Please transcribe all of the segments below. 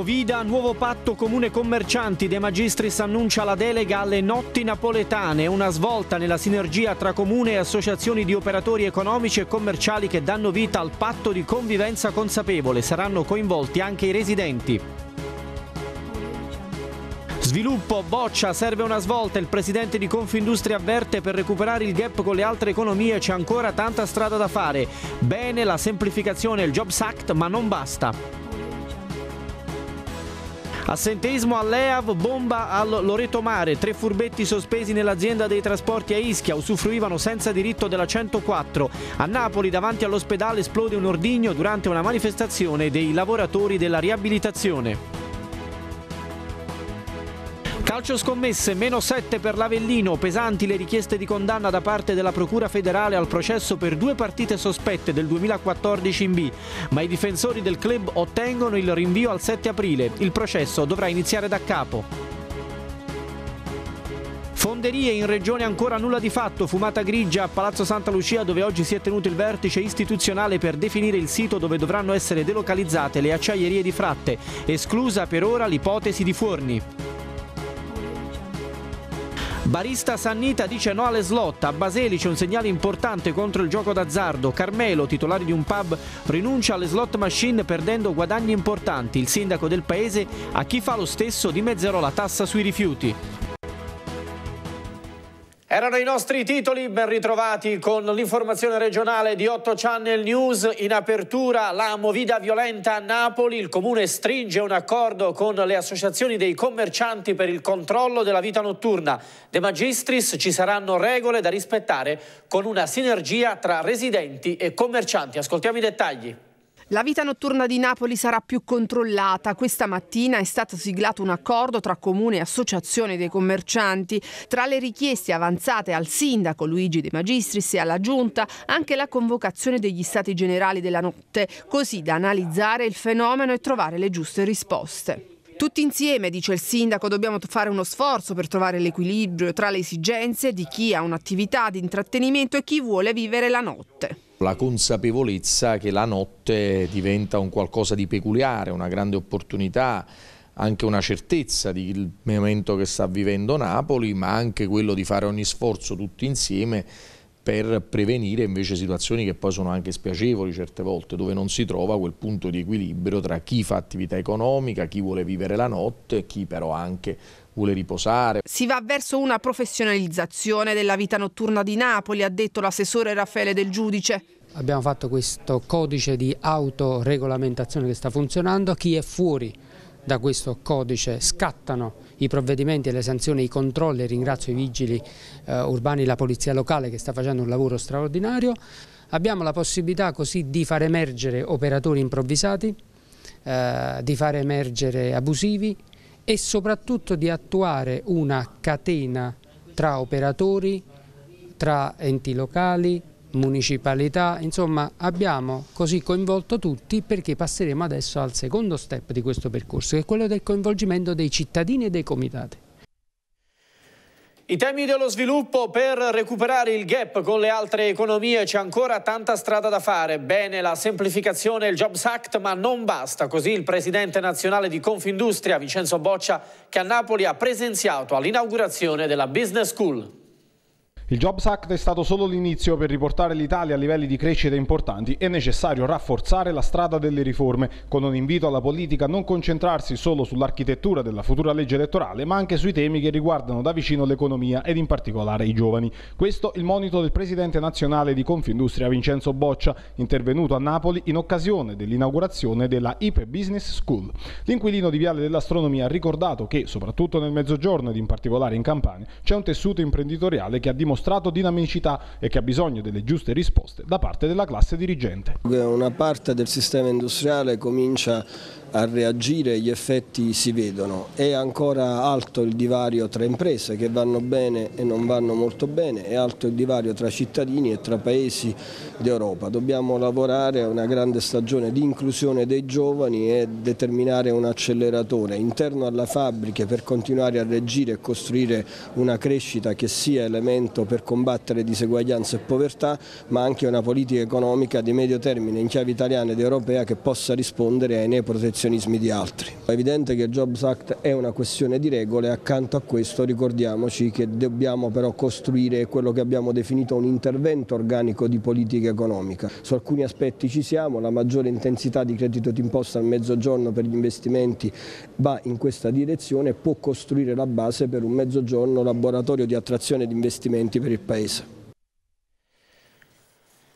Movida, nuovo patto comune commercianti De Magistris annuncia la delega alle notti napoletane, una svolta nella sinergia tra comune e associazioni di operatori economici e commerciali che danno vita al patto di convivenza consapevole. Saranno coinvolti anche i residenti. Sviluppo, boccia, serve una svolta. Il presidente di Confindustria avverte per recuperare il gap con le altre economie c'è ancora tanta strada da fare. Bene la semplificazione e il Jobs Act, ma non basta. Assenteismo all'EAV, bomba al Loreto Mare, tre furbetti sospesi nell'azienda dei trasporti a Ischia usufruivano senza diritto della 104. A Napoli davanti all'ospedale esplode un ordigno durante una manifestazione dei lavoratori della riabilitazione. Calcio scommesse, meno 7 per l'Avellino, pesanti le richieste di condanna da parte della Procura federale al processo per due partite sospette del 2014 in B, ma i difensori del club ottengono il rinvio al 7 aprile. Il processo dovrà iniziare da capo. Fonderie in regione ancora nulla di fatto, fumata grigia a Palazzo Santa Lucia dove oggi si è tenuto il vertice istituzionale per definire il sito dove dovranno essere delocalizzate le acciaierie di fratte, esclusa per ora l'ipotesi di forni. Barista Sannita dice no alle slot, a Baselice un segnale importante contro il gioco d'azzardo, Carmelo, titolare di un pub, rinuncia alle slot machine perdendo guadagni importanti, il sindaco del paese a chi fa lo stesso dimezzerò la tassa sui rifiuti. Erano i nostri titoli, ben ritrovati con l'informazione regionale di 8 Channel News. In apertura la movida violenta a Napoli, il comune stringe un accordo con le associazioni dei commercianti per il controllo della vita notturna. De Magistris ci saranno regole da rispettare con una sinergia tra residenti e commercianti. Ascoltiamo i dettagli. La vita notturna di Napoli sarà più controllata. Questa mattina è stato siglato un accordo tra Comune e Associazione dei Commercianti. Tra le richieste avanzate al sindaco Luigi De Magistris e alla Giunta anche la convocazione degli stati generali della notte, così da analizzare il fenomeno e trovare le giuste risposte. Tutti insieme, dice il sindaco, dobbiamo fare uno sforzo per trovare l'equilibrio tra le esigenze di chi ha un'attività di intrattenimento e chi vuole vivere la notte. La consapevolezza che la notte diventa un qualcosa di peculiare, una grande opportunità, anche una certezza del momento che sta vivendo Napoli, ma anche quello di fare ogni sforzo tutti insieme per prevenire invece situazioni che poi sono anche spiacevoli certe volte, dove non si trova quel punto di equilibrio tra chi fa attività economica, chi vuole vivere la notte chi però anche vuole riposare. Si va verso una professionalizzazione della vita notturna di Napoli, ha detto l'assessore Raffaele del Giudice. Abbiamo fatto questo codice di autoregolamentazione che sta funzionando, chi è fuori da questo codice scattano i provvedimenti e le sanzioni, i controlli, ringrazio i vigili eh, urbani, la polizia locale che sta facendo un lavoro straordinario, abbiamo la possibilità così di far emergere operatori improvvisati, eh, di far emergere abusivi e soprattutto di attuare una catena tra operatori, tra enti locali, municipalità, insomma abbiamo così coinvolto tutti perché passeremo adesso al secondo step di questo percorso che è quello del coinvolgimento dei cittadini e dei comitati. I temi dello sviluppo per recuperare il gap con le altre economie c'è ancora tanta strada da fare. Bene la semplificazione e il Jobs Act, ma non basta. Così il presidente nazionale di Confindustria, Vincenzo Boccia, che a Napoli ha presenziato all'inaugurazione della Business School. Il Jobs Act è stato solo l'inizio per riportare l'Italia a livelli di crescita importanti. È necessario rafforzare la strada delle riforme, con un invito alla politica a non concentrarsi solo sull'architettura della futura legge elettorale, ma anche sui temi che riguardano da vicino l'economia ed in particolare i giovani. Questo il monito del presidente nazionale di Confindustria Vincenzo Boccia, intervenuto a Napoli in occasione dell'inaugurazione della IP Business School. L'inquilino di Viale dell'Astronomia ha ricordato che, soprattutto nel Mezzogiorno ed in particolare in Campania, c'è un tessuto imprenditoriale che ha dimostrato dimostrato dinamicità e che ha bisogno delle giuste risposte da parte della classe dirigente. Una parte del sistema industriale comincia a reagire gli effetti si vedono. È ancora alto il divario tra imprese che vanno bene e non vanno molto bene, è alto il divario tra cittadini e tra paesi d'Europa. Dobbiamo lavorare a una grande stagione di inclusione dei giovani e determinare un acceleratore interno alla fabbrica per continuare a reagire e costruire una crescita che sia elemento per combattere diseguaglianze e povertà, ma anche una politica economica di medio termine in chiave italiana ed europea che possa rispondere ai neoprotezionisti azionismi di altri. È evidente che il Jobs Act è una questione di regole, accanto a questo ricordiamoci che dobbiamo però costruire quello che abbiamo definito un intervento organico di politica economica. Su alcuni aspetti ci siamo, la maggiore intensità di credito d'imposta al mezzogiorno per gli investimenti va in questa direzione e può costruire la base per un mezzogiorno laboratorio di attrazione di investimenti per il Paese.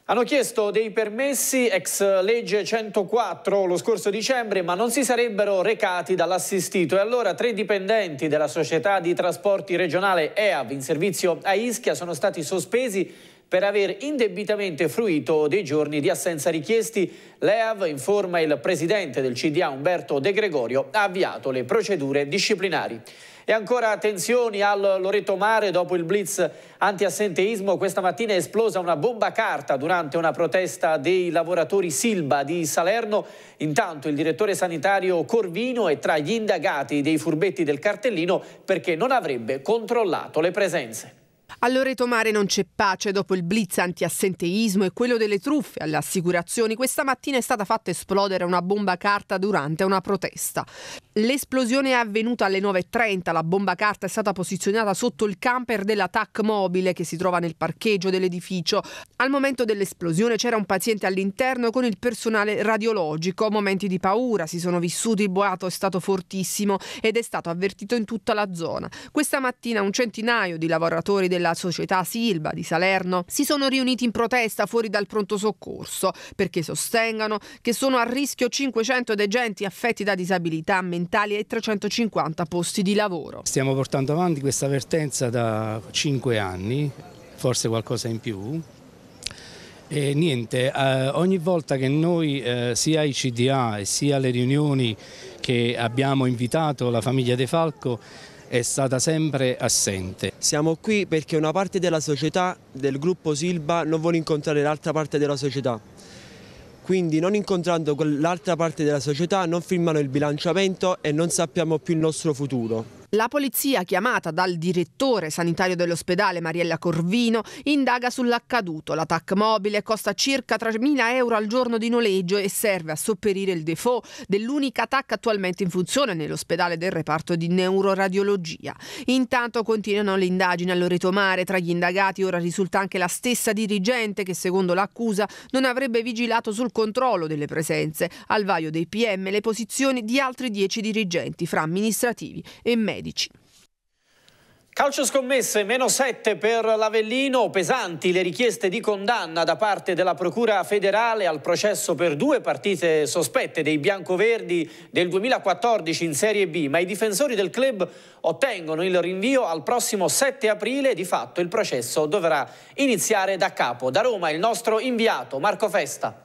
Hanno chiesto dei permessi ex legge 104 lo scorso dicembre ma non si sarebbero recati dall'assistito e allora tre dipendenti della società di trasporti regionale EAV in servizio a Ischia sono stati sospesi per aver indebitamente fruito dei giorni di assenza richiesti. L'EAV, informa il presidente del CDA Umberto De Gregorio, ha avviato le procedure disciplinari. E ancora tensioni al Loreto Mare dopo il blitz antiassenteismo. Questa mattina è esplosa una bomba carta durante una protesta dei lavoratori Silba di Salerno. Intanto il direttore sanitario Corvino è tra gli indagati dei furbetti del cartellino perché non avrebbe controllato le presenze. A Loreto Mare non c'è pace dopo il blitz antiassenteismo e quello delle truffe alle assicurazioni. Questa mattina è stata fatta esplodere una bomba carta durante una protesta. L'esplosione è avvenuta alle 9.30. La bomba carta è stata posizionata sotto il camper della TAC mobile che si trova nel parcheggio dell'edificio. Al momento dell'esplosione c'era un paziente all'interno con il personale radiologico. Momenti di paura si sono vissuti, il boato è stato fortissimo ed è stato avvertito in tutta la zona. Questa mattina un centinaio di lavoratori della della società Silva di Salerno si sono riuniti in protesta fuori dal pronto soccorso perché sostengano che sono a rischio 500 degenti affetti da disabilità mentali e 350 posti di lavoro. Stiamo portando avanti questa vertenza da 5 anni, forse qualcosa in più, e niente, eh, ogni volta che noi eh, sia i CDA sia le riunioni che abbiamo invitato la famiglia De Falco è stata sempre assente. Siamo qui perché una parte della società del gruppo Silba non vuole incontrare l'altra parte della società. Quindi non incontrando l'altra parte della società non firmano il bilanciamento e non sappiamo più il nostro futuro. La polizia, chiamata dal direttore sanitario dell'ospedale Mariella Corvino, indaga sull'accaduto. La mobile costa circa 3.000 euro al giorno di noleggio e serve a sopperire il default dell'unica TAC attualmente in funzione nell'ospedale del reparto di neuroradiologia. Intanto continuano le indagini all'Oreto Mare. Tra gli indagati ora risulta anche la stessa dirigente che, secondo l'accusa, non avrebbe vigilato sul controllo delle presenze al vaio dei PM le posizioni di altri 10 dirigenti, fra amministrativi e medici 2016. Calcio scommesse, meno 7 per l'Avellino, pesanti le richieste di condanna da parte della Procura federale al processo per due partite sospette dei biancoverdi del 2014 in Serie B, ma i difensori del club ottengono il rinvio al prossimo 7 aprile e di fatto il processo dovrà iniziare da capo. Da Roma il nostro inviato Marco Festa.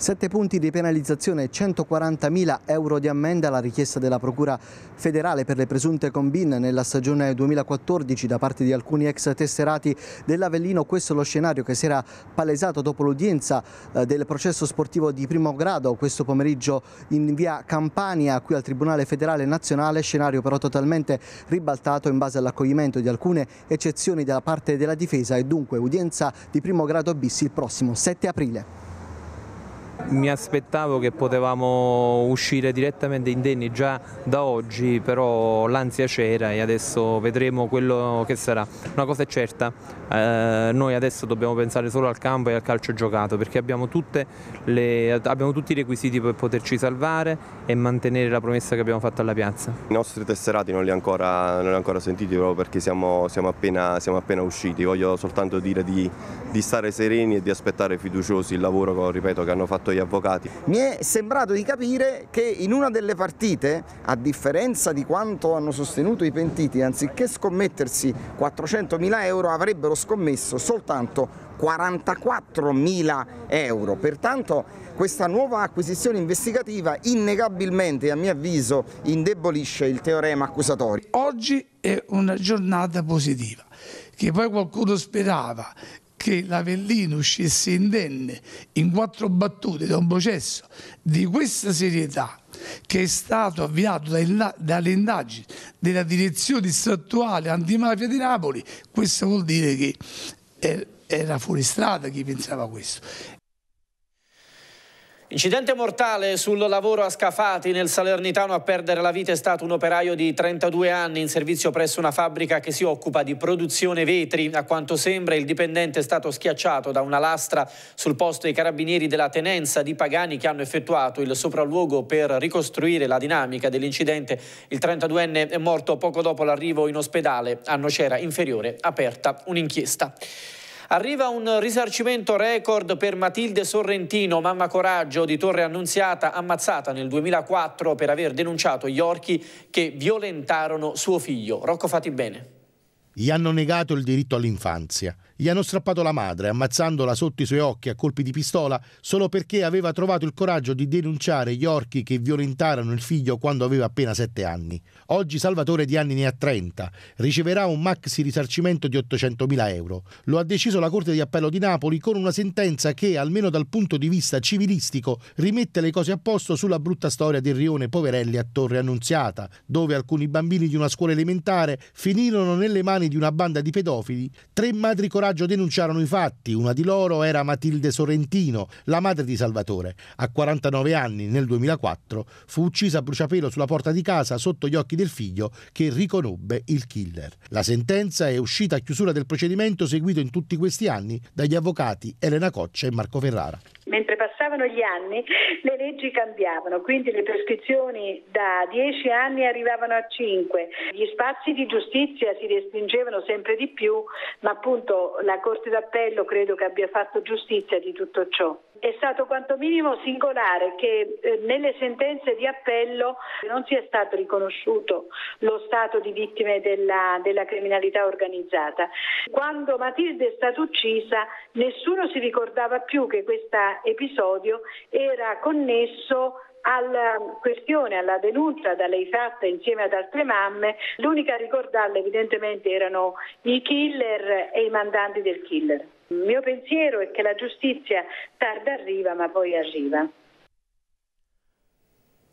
7 punti di penalizzazione e 140.000 euro di ammenda alla richiesta della Procura federale per le presunte combine nella stagione 2014 da parte di alcuni ex tesserati dell'Avellino. Questo è lo scenario che si era palesato dopo l'udienza eh, del processo sportivo di primo grado questo pomeriggio in via Campania qui al Tribunale federale nazionale, scenario però totalmente ribaltato in base all'accoglimento di alcune eccezioni da parte della difesa e dunque udienza di primo grado bis il prossimo 7 aprile mi aspettavo che potevamo uscire direttamente indenni già da oggi, però l'ansia c'era e adesso vedremo quello che sarà. Una cosa è certa, eh, noi adesso dobbiamo pensare solo al campo e al calcio giocato perché abbiamo, le, abbiamo tutti i requisiti per poterci salvare e mantenere la promessa che abbiamo fatto alla piazza. I nostri tesserati non li ho ancora, ancora, sentiti proprio perché siamo, siamo, appena, siamo, appena, usciti, voglio soltanto dire di, di stare sereni e di aspettare fiduciosi il lavoro ripeto, che hanno fatto gli avvocati. Mi è sembrato di capire che in una delle partite, a differenza di quanto hanno sostenuto i pentiti, anziché scommettersi 400.000 euro avrebbero scommesso soltanto 44.000 euro. Pertanto questa nuova acquisizione investigativa innegabilmente, a mio avviso, indebolisce il teorema accusatorio. Oggi è una giornata positiva, che poi qualcuno sperava che l'Avellino uscisse indenne in quattro battute da un processo di questa serietà che è stato avviato dalle indagini della direzione distrettuale antimafia di Napoli, questo vuol dire che eh, era fuori strada chi pensava questo. Incidente mortale sul lavoro a Scafati nel Salernitano a perdere la vita è stato un operaio di 32 anni in servizio presso una fabbrica che si occupa di produzione vetri. A quanto sembra il dipendente è stato schiacciato da una lastra sul posto dei carabinieri della tenenza di Pagani che hanno effettuato il sopralluogo per ricostruire la dinamica dell'incidente. Il 32enne è morto poco dopo l'arrivo in ospedale a Nocera Inferiore, aperta un'inchiesta. Arriva un risarcimento record per Matilde Sorrentino, mamma coraggio di Torre Annunziata, ammazzata nel 2004 per aver denunciato gli orchi che violentarono suo figlio. Rocco Fatibene. Gli hanno negato il diritto all'infanzia. Gli hanno strappato la madre, ammazzandola sotto i suoi occhi a colpi di pistola, solo perché aveva trovato il coraggio di denunciare gli orchi che violentarono il figlio quando aveva appena 7 anni. Oggi Salvatore di anni ne ha 30, riceverà un maxi risarcimento di 800.000 euro. Lo ha deciso la Corte di Appello di Napoli con una sentenza che, almeno dal punto di vista civilistico, rimette le cose a posto sulla brutta storia del rione Poverelli a Torre Annunziata, dove alcuni bambini di una scuola elementare finirono nelle mani di una banda di pedofili, tre madri coraggiose coraggio denunciarono i fatti. Una di loro era Matilde Sorrentino, la madre di Salvatore. A 49 anni, nel 2004, fu uccisa a bruciapelo sulla porta di casa sotto gli occhi del figlio che riconobbe il killer. La sentenza è uscita a chiusura del procedimento seguito in tutti questi anni dagli avvocati Elena Coccia e Marco Ferrara. Mentre passavano gli anni le leggi cambiavano, quindi le prescrizioni da 10 anni arrivavano a 5, gli spazi di giustizia si restringevano sempre di più, ma appunto la Corte d'Appello credo che abbia fatto giustizia di tutto ciò è stato quanto minimo singolare che eh, nelle sentenze di appello non sia stato riconosciuto lo stato di vittime della, della criminalità organizzata. Quando Matilde è stata uccisa nessuno si ricordava più che questo episodio era connesso alla um, questione, alla denuncia da lei fatta insieme ad altre mamme, l'unica a ricordarla evidentemente erano i killer e i mandanti del killer. Il mio pensiero è che la giustizia tarda arriva ma poi arriva.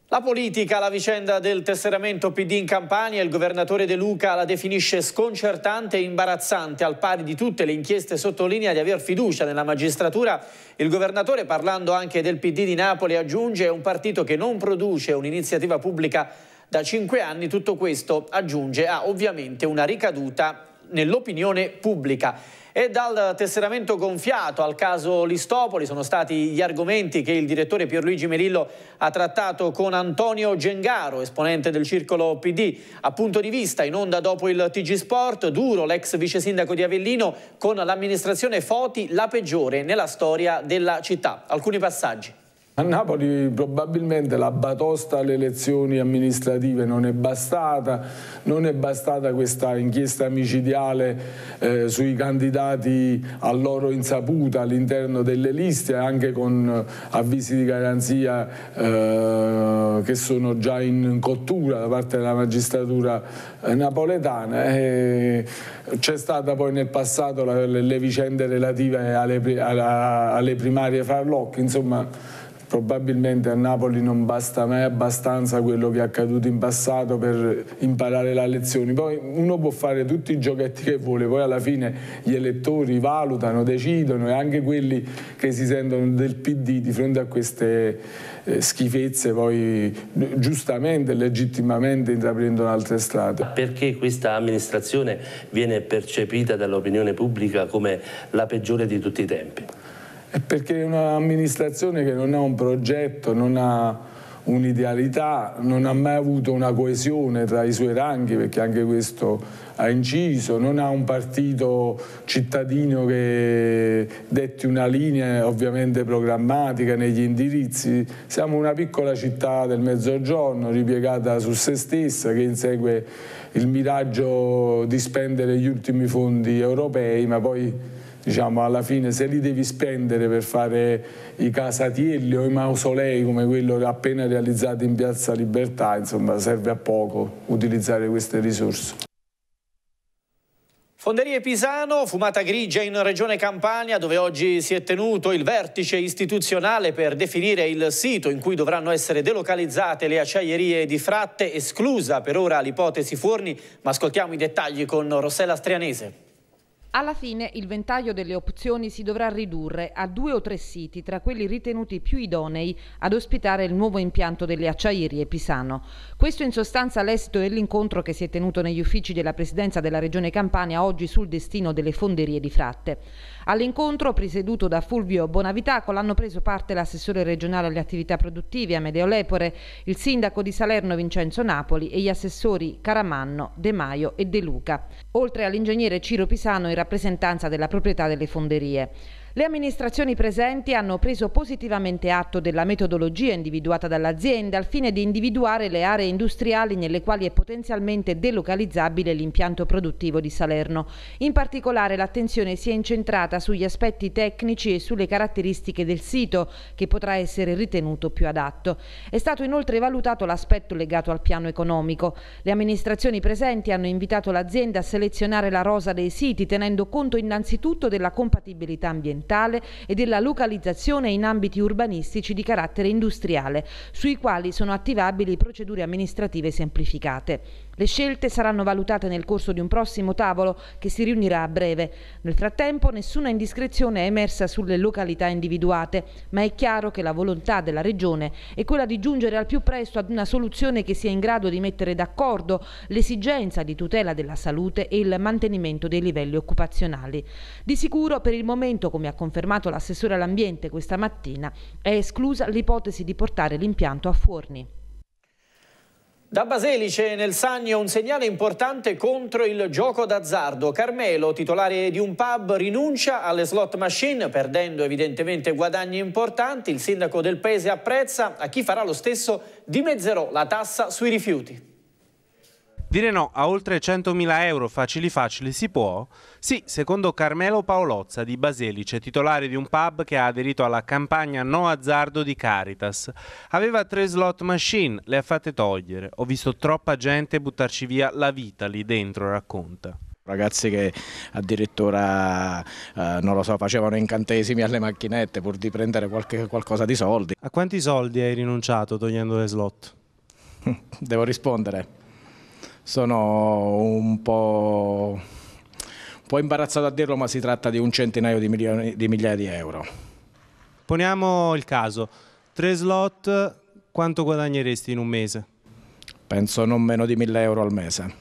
La politica, la vicenda del tesseramento PD in Campania, il governatore De Luca la definisce sconcertante e imbarazzante, al pari di tutte le inchieste sottolinea di aver fiducia nella magistratura. Il governatore, parlando anche del PD di Napoli, aggiunge è un partito che non produce un'iniziativa pubblica da cinque anni. Tutto questo, aggiunge, ha ovviamente una ricaduta nell'opinione pubblica. E dal tesseramento gonfiato al caso Listopoli sono stati gli argomenti che il direttore Pierluigi Melillo ha trattato con Antonio Gengaro, esponente del circolo PD. A punto di vista, in onda dopo il TG Sport, Duro, l'ex vice sindaco di Avellino, con l'amministrazione Foti la peggiore nella storia della città. Alcuni passaggi. A Napoli probabilmente la batosta alle elezioni amministrative non è bastata, non è bastata questa inchiesta micidiale eh, sui candidati a loro insaputa all'interno delle liste, anche con eh, avvisi di garanzia eh, che sono già in cottura da parte della magistratura eh, napoletana. c'è stata poi nel passato la, le vicende relative alle, alla, alle primarie Farlocchi, insomma Probabilmente a Napoli non basta mai abbastanza quello che è accaduto in passato per imparare la lezione. Poi uno può fare tutti i giochetti che vuole, poi alla fine gli elettori valutano, decidono e anche quelli che si sentono del PD di fronte a queste eh, schifezze poi giustamente e legittimamente intraprendono altre strade. Perché questa amministrazione viene percepita dall'opinione pubblica come la peggiore di tutti i tempi? È perché è un'amministrazione che non ha un progetto, non ha un'idealità, non ha mai avuto una coesione tra i suoi ranghi, perché anche questo ha inciso, non ha un partito cittadino che detti una linea ovviamente programmatica negli indirizzi, siamo una piccola città del mezzogiorno ripiegata su se stessa che insegue il miraggio di spendere gli ultimi fondi europei, ma poi diciamo, alla fine se li devi spendere per fare i casatielli o i mausolei come quello appena realizzato in Piazza Libertà, insomma serve a poco utilizzare queste risorse. Fonderie Pisano, fumata grigia in Regione Campania, dove oggi si è tenuto il vertice istituzionale per definire il sito in cui dovranno essere delocalizzate le acciaierie di Fratte, esclusa per ora l'ipotesi Forni, ma ascoltiamo i dettagli con Rossella Strianese. Alla fine il ventaglio delle opzioni si dovrà ridurre a due o tre siti tra quelli ritenuti più idonei ad ospitare il nuovo impianto delle acciaierie Pisano. Questo in sostanza l'esito dell'incontro che si è tenuto negli uffici della Presidenza della Regione Campania oggi sul destino delle fonderie di Fratte. All'incontro, presieduto da Fulvio Bonavitacol, hanno preso parte l'assessore regionale alle attività produttive Amedeo Lepore, il sindaco di Salerno Vincenzo Napoli e gli assessori Caramanno, De Maio e De Luca. Oltre all'ingegnere Ciro Pisano, rappresentanza della proprietà delle fonderie. Le amministrazioni presenti hanno preso positivamente atto della metodologia individuata dall'azienda al fine di individuare le aree industriali nelle quali è potenzialmente delocalizzabile l'impianto produttivo di Salerno. In particolare l'attenzione si è incentrata sugli aspetti tecnici e sulle caratteristiche del sito che potrà essere ritenuto più adatto. È stato inoltre valutato l'aspetto legato al piano economico. Le amministrazioni presenti hanno invitato l'azienda a selezionare la rosa dei siti tenendo conto innanzitutto della compatibilità ambientale ambientale e della localizzazione in ambiti urbanistici di carattere industriale, sui quali sono attivabili procedure amministrative semplificate. Le scelte saranno valutate nel corso di un prossimo tavolo che si riunirà a breve. Nel frattempo nessuna indiscrezione è emersa sulle località individuate, ma è chiaro che la volontà della Regione è quella di giungere al più presto ad una soluzione che sia in grado di mettere d'accordo l'esigenza di tutela della salute e il mantenimento dei livelli occupazionali. Di sicuro per il momento, come ha confermato l'assessore all'ambiente questa mattina, è esclusa l'ipotesi di portare l'impianto a Forni. Da Baselice nel Sannio un segnale importante contro il gioco d'azzardo. Carmelo, titolare di un pub, rinuncia alle slot machine perdendo evidentemente guadagni importanti. Il sindaco del paese apprezza, a chi farà lo stesso dimezzerò la tassa sui rifiuti. Dire no a oltre 100.000 euro facili facili si può? Sì, secondo Carmelo Paolozza di Baselice, titolare di un pub che ha aderito alla campagna No Azzardo di Caritas. Aveva tre slot machine, le ha fatte togliere. Ho visto troppa gente buttarci via la vita lì dentro, racconta ragazzi che addirittura eh, non lo so, facevano incantesimi alle macchinette pur di prendere qualche, qualcosa di soldi. A quanti soldi hai rinunciato togliendo le slot? Devo rispondere sono un po', un po', imbarazzato a dirlo, ma si tratta di un centinaio di, milioni, di migliaia di euro. Poniamo il caso, tre slot, quanto guadagneresti in un mese? Penso non meno di 1000 euro al mese.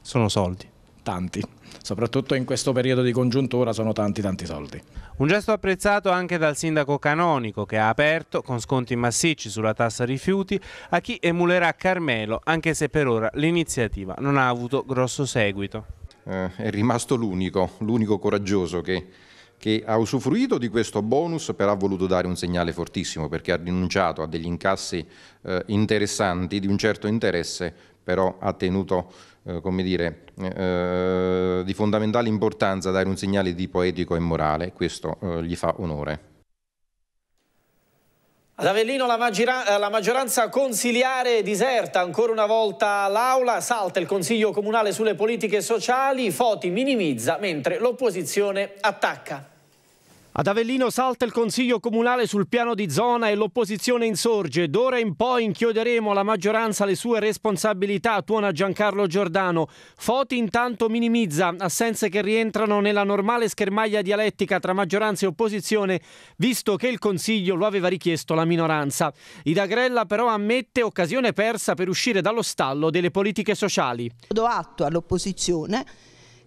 Sono soldi. Tanti soprattutto in questo periodo di congiuntura sono tanti tanti soldi. Un gesto apprezzato anche dal sindaco Canonico che ha aperto con sconti massicci sulla tassa rifiuti a chi emulerà Carmelo anche se per ora l'iniziativa non ha avuto grosso seguito. Eh, è rimasto l'unico, l'unico coraggioso che che ha usufruito di questo bonus però ha voluto dare un segnale fortissimo perché ha rinunciato a degli incassi eh, interessanti di un certo interesse però ha tenuto eh, come dire, eh, di fondamentale importanza dare un segnale di poetico e morale, questo eh, gli fa onore. Ad Avellino la, eh, la, maggioranza consiliare diserta ancora una volta l'aula, salta il Consiglio Comunale sulle politiche sociali, Foti minimizza mentre l'opposizione attacca. Ad Avellino salta il Consiglio Comunale sul piano di zona e l'opposizione insorge. D'ora in poi inchioderemo la maggioranza alle sue responsabilità, tuona Giancarlo Giordano. Foti intanto minimizza assenze che rientrano nella normale schermaglia dialettica tra maggioranza e opposizione, visto che il Consiglio lo aveva richiesto la minoranza. Ida Grella però ammette occasione persa per uscire dallo stallo delle politiche sociali. Do atto all'opposizione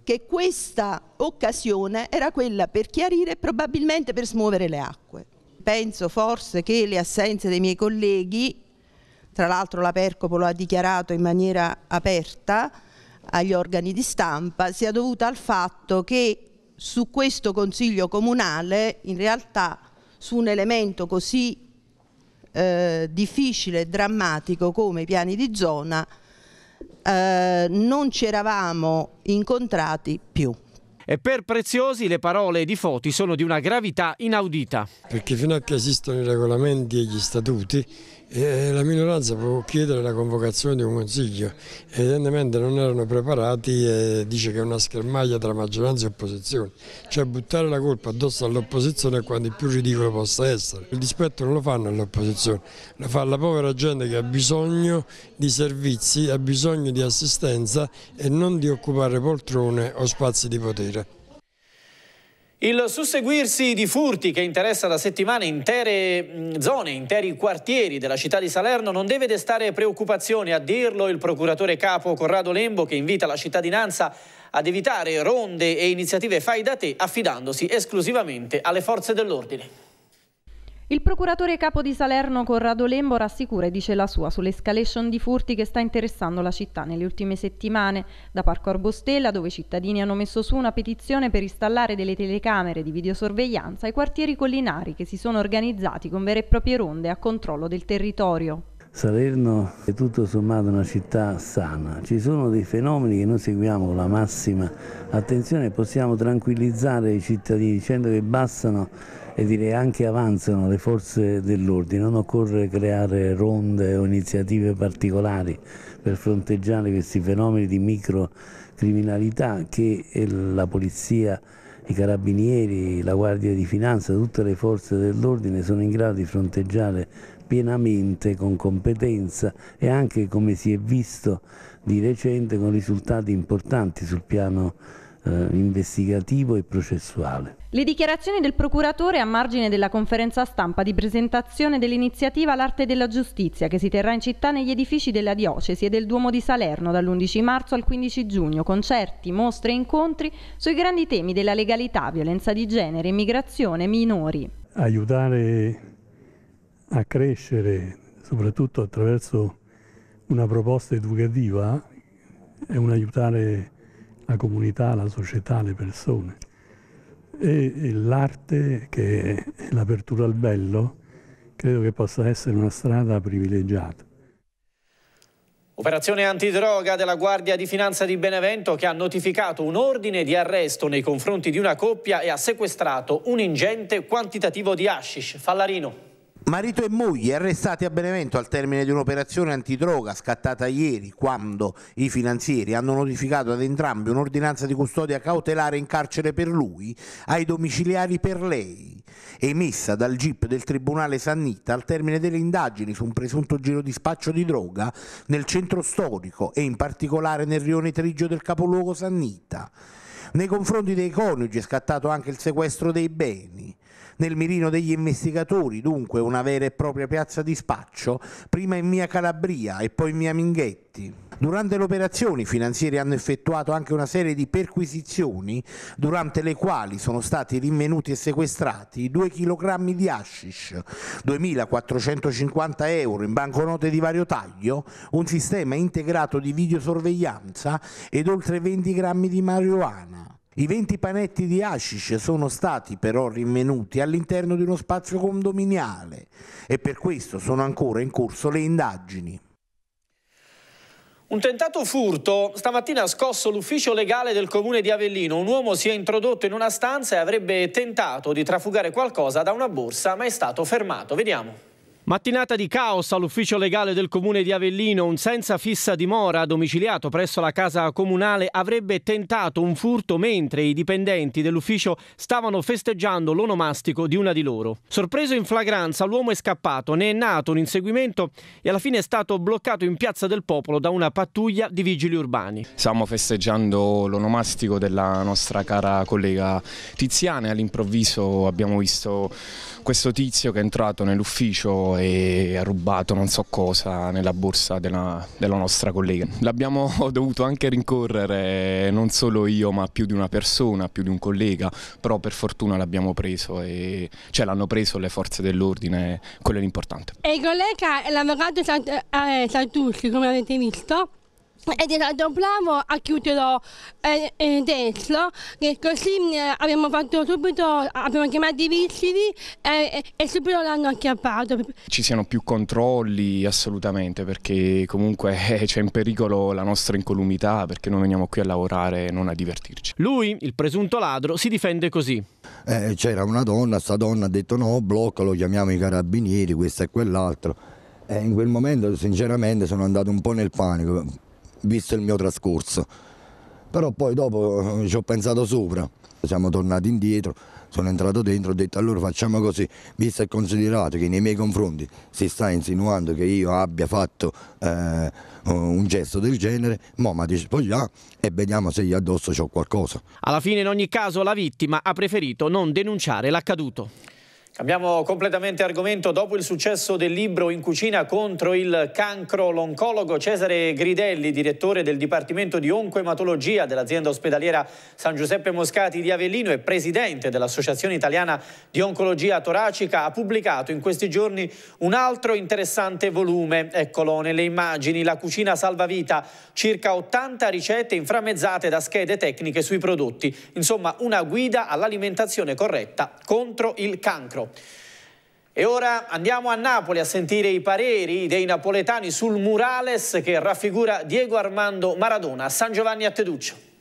che questa occasione era quella per chiarire e probabilmente per smuovere le acque. Penso forse che le assenze dei miei colleghi, tra l'altro la Percopo lo ha dichiarato in maniera aperta agli organi di stampa, sia dovuta al fatto che su questo Consiglio Comunale, in realtà su un elemento così eh, difficile e drammatico come i piani di zona, eh, non ci eravamo incontrati più. E per Preziosi le parole di Foti sono di una gravità inaudita. Perché fino a che esistono i regolamenti e gli statuti la minoranza può chiedere la convocazione di un consiglio, evidentemente non erano preparati e dice che è una schermaglia tra maggioranza e opposizione, cioè buttare la colpa addosso all'opposizione è quanto più ridicolo possa essere. Il dispetto non lo fanno all'opposizione, lo fa alla povera gente che ha bisogno di servizi, ha bisogno di assistenza e non di occupare poltrone o spazi di potere. Il susseguirsi di furti che interessa da settimane intere mm, zone, interi quartieri della città di Salerno non deve destare preoccupazioni, a dirlo il procuratore capo Corrado Lembo che invita la cittadinanza ad evitare ronde e iniziative fai da te affidandosi esclusivamente alle forze dell'ordine. Il procuratore capo di Salerno Corrado Lembo rassicura e dice la sua sull'escalation di furti che sta interessando la città nelle ultime settimane, da Parco Arbostella dove i cittadini hanno messo su una petizione per installare delle telecamere di videosorveglianza ai quartieri collinari che si sono organizzati con vere e proprie ronde a controllo del territorio. Salerno è tutto sommato una città sana, ci sono dei fenomeni che noi seguiamo con la massima attenzione e possiamo tranquillizzare i cittadini dicendo che bastano e direi anche avanzano le forze dell'ordine, non occorre creare ronde o iniziative particolari per fronteggiare questi fenomeni di microcriminalità che la polizia i carabinieri, la Guardia di Finanza, tutte le forze dell'ordine sono in grado di fronteggiare pienamente, con competenza e anche come si è visto di recente con risultati importanti sul piano eh, investigativo e processuale. Le dichiarazioni del procuratore a margine della conferenza stampa di presentazione dell'iniziativa L'arte della giustizia che si terrà in città negli edifici della diocesi e del Duomo di Salerno dall'11 marzo al 15 giugno, concerti, mostre e incontri sui grandi temi della legalità, violenza di genere, immigrazione, e minori. Aiutare a crescere soprattutto attraverso una proposta educativa è un aiutare la comunità, la società, le persone. E l'arte, che è l'apertura al bello, credo che possa essere una strada privilegiata. Operazione antidroga della Guardia di Finanza di Benevento che ha notificato un ordine di arresto nei confronti di una coppia e ha sequestrato un ingente quantitativo di hashish. Fallarino. Marito e moglie arrestati a Benevento al termine di un'operazione antidroga scattata ieri quando i finanzieri hanno notificato ad entrambi un'ordinanza di custodia cautelare in carcere per lui, ai domiciliari per lei, emessa dal GIP del Tribunale Sannita al termine delle indagini su un presunto giro di spaccio di droga nel centro storico e in particolare nel rione Trigio del capoluogo Sannita. Nei confronti dei coniugi è scattato anche il sequestro dei beni nel mirino degli investigatori, dunque una vera e propria piazza di spaccio, prima in mia Calabria e poi in mia Minghetti. Durante le operazioni i finanzieri hanno effettuato anche una serie di perquisizioni durante le quali sono stati rinvenuti e sequestrati 2 kg di hashish, 2.450 euro in banconote di vario taglio, un sistema integrato di videosorveglianza ed oltre 20 grammi di marijuana. I 20 panetti di hashish sono stati però rinvenuti all'interno di uno spazio condominiale e per questo sono ancora in corso le indagini. Un tentato furto stamattina ha scosso l'ufficio legale del comune di Avellino. Un uomo si è introdotto in una stanza e avrebbe tentato di trafugare qualcosa da una borsa, ma è stato fermato. Vediamo. Mattinata di caos all'ufficio legale del comune di Avellino, un senza fissa dimora domiciliato presso la casa comunale avrebbe tentato un furto mentre i dipendenti dell'ufficio stavano festeggiando l'onomastico di una di loro. Sorpreso in flagranza, l'uomo è scappato, ne è nato un inseguimento e alla fine è stato bloccato in Piazza del Popolo da una pattuglia di vigili urbani. Stiamo festeggiando l'onomastico della nostra cara collega Tiziana e all'improvviso abbiamo visto questo tizio che è entrato nell'ufficio e ha rubato non so cosa nella borsa della, della nostra collega. L'abbiamo dovuto anche rincorrere non solo io ma più di una persona, più di un collega, però per fortuna l'abbiamo preso e cioè l'hanno preso le forze dell'ordine, quello è l'importante. E il collega è l'avvocato eh, Santucci, come avete visto? ed era bravo a chiuderlo eh, eh, destro e così eh, abbiamo fatto subito abbiamo chiamato i vigili eh, eh, e subito l'hanno acchiappato ci siano più controlli assolutamente perché comunque eh, c'è in pericolo la nostra incolumità perché noi veniamo qui a lavorare e non a divertirci lui il presunto ladro si difende così c'era una donna sta donna ha detto no blocco lo chiamiamo i carabinieri questo e quell'altro e in quel momento sinceramente sono andato un po' nel panico visto il mio trascorso. Però poi dopo eh, ci ho pensato sopra, siamo tornati indietro, sono entrato dentro, ho detto allora facciamo così, visto e considerato che nei miei confronti si sta insinuando che io abbia fatto eh, un gesto del genere, mo ma ti spogliamo e vediamo se io addosso ho qualcosa. Alla fine in ogni caso la vittima ha preferito non denunciare l'accaduto. Cambiamo completamente argomento. Dopo il successo del libro In cucina contro il cancro, l'oncologo Cesare Gridelli, direttore del Dipartimento di Oncoematologia dell'azienda ospedaliera San Giuseppe Moscati di Avellino e presidente dell'Associazione Italiana di Oncologia Toracica, ha pubblicato in questi giorni un altro interessante volume. Eccolo nelle immagini, La cucina salvavita, circa 80 ricette inframmezzate da schede tecniche sui prodotti. Insomma, una guida all'alimentazione corretta contro il cancro. Calcio. E ora andiamo a Napoli a sentire i pareri dei napoletani sul murales che raffigura Diego Armando Maradona a San Giovanni a Teduccio.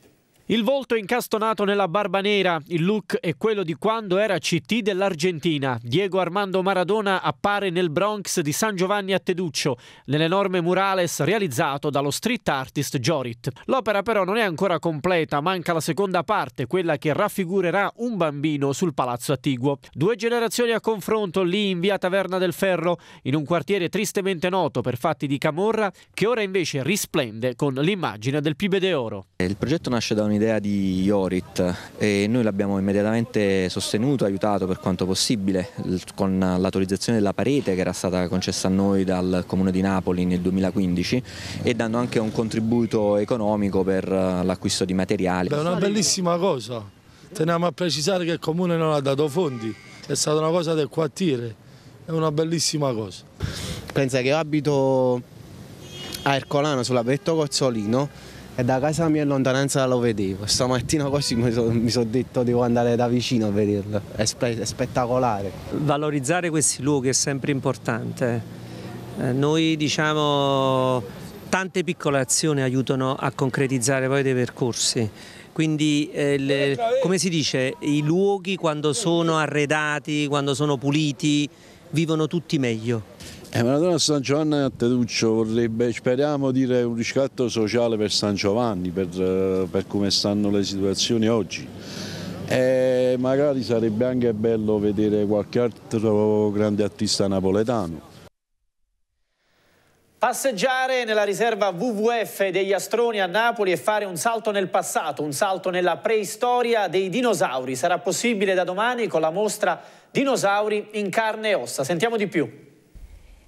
Il volto incastonato nella barba nera, il look è quello di quando era CT dell'Argentina. Diego Armando Maradona appare nel Bronx di San Giovanni a Teduccio, nell'enorme murales realizzato dallo street artist Jorit. L'opera però non è ancora completa, manca la seconda parte, quella che raffigurerà un bambino sul palazzo attiguo. Due generazioni a confronto lì in via Taverna del Ferro, in un quartiere tristemente noto per fatti di camorra, che ora invece risplende con l'immagine del Pibe d'Oro. Il progetto nasce da un'idea un'idea di Iorit e noi l'abbiamo immediatamente sostenuto, aiutato per quanto possibile con l'autorizzazione della parete che era stata concessa a noi dal Comune di Napoli nel 2015 e dando anche un contributo economico per eh, l'acquisto di materiali. È una bellissima cosa, teniamo a precisare che il Comune non ha dato fondi, è stata una cosa del quartiere, è una bellissima cosa. Pensa che io abito a Ercolano sulla Petto Cozzolino e da casa mia in lontananza lo vedevo. Stamattina così mi sono so detto devo andare da vicino a vederlo, è, spe, è spettacolare. Valorizzare questi luoghi è sempre importante. Eh, noi diciamo tante piccole azioni aiutano a concretizzare poi dei percorsi. Quindi, eh, le, come si dice, i luoghi quando sono arredati, quando sono puliti, vivono tutti meglio. Eh, Maradona San Giovanni a Teruccio vorrebbe, speriamo dire, un riscatto sociale per San Giovanni, per, eh, per come stanno le situazioni oggi. E eh, magari sarebbe anche bello vedere qualche altro grande artista napoletano. Passeggiare nella riserva WWF degli Astroni a Napoli e fare un salto nel passato, un salto nella preistoria dei dinosauri. Sarà possibile da domani con la mostra Dinosauri in carne e ossa. Sentiamo di più.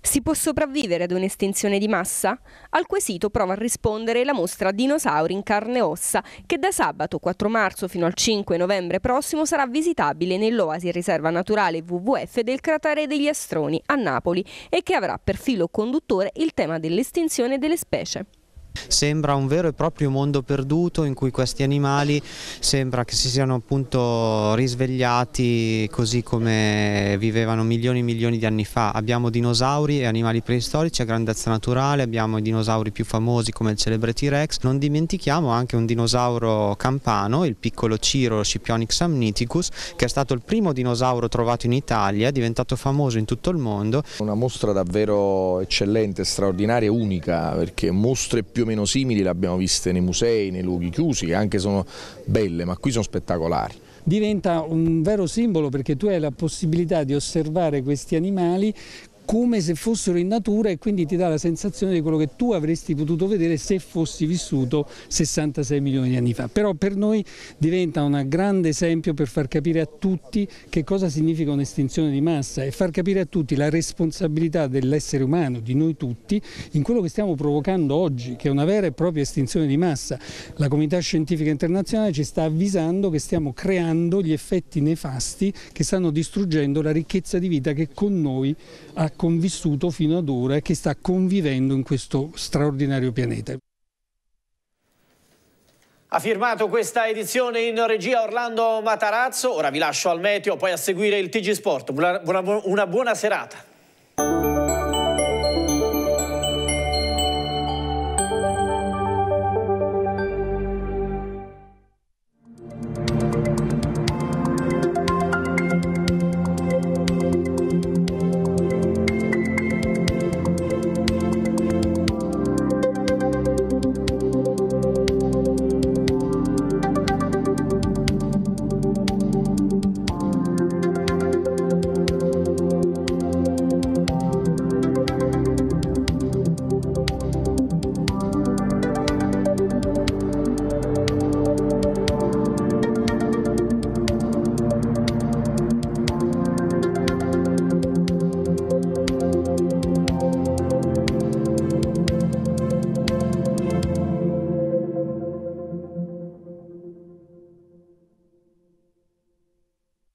Si può sopravvivere ad un'estinzione di massa? Al quesito prova a rispondere la mostra Dinosauri in carne e ossa, che da sabato 4 marzo fino al 5 novembre prossimo sarà visitabile nell'Oasi Riserva Naturale WWF del Cratere degli Astroni a Napoli e che avrà per filo conduttore il tema dell'estinzione delle specie. Sembra un vero e proprio mondo perduto in cui questi animali sembra che si siano appunto risvegliati così come vivevano milioni e milioni di anni fa. Abbiamo dinosauri e animali preistorici a grandezza naturale, abbiamo i dinosauri più famosi come il celebre T-Rex, non dimentichiamo anche un dinosauro campano, il piccolo Ciro Scipionix amniticus, che è stato il primo dinosauro trovato in Italia, diventato famoso in tutto il mondo. Una mostra davvero eccellente, straordinaria e unica, perché mostre più o meno simili le abbiamo viste nei musei, nei luoghi chiusi, che anche sono belle, ma qui sono spettacolari diventa un vero simbolo perché tu hai la possibilità di osservare questi animali come se fossero in natura e quindi ti dà la sensazione di quello che tu avresti potuto vedere se fossi vissuto 66 milioni di anni fa. Però per noi diventa un grande esempio per far capire a tutti che cosa significa un'estinzione di massa e far capire a tutti la responsabilità dell'essere umano, di noi tutti, in quello che stiamo provocando oggi, che è una vera e propria estinzione di massa. La comunità scientifica internazionale ci sta avvisando che stiamo creando gli effetti nefasti che stanno distruggendo la ricchezza di vita che con noi ha convissuto fino ad ora e che sta convivendo in questo straordinario pianeta. Ha firmato questa edizione in regia Orlando Matarazzo, ora vi lascio al meteo, poi a seguire il TG Sport. una, una, una buona serata.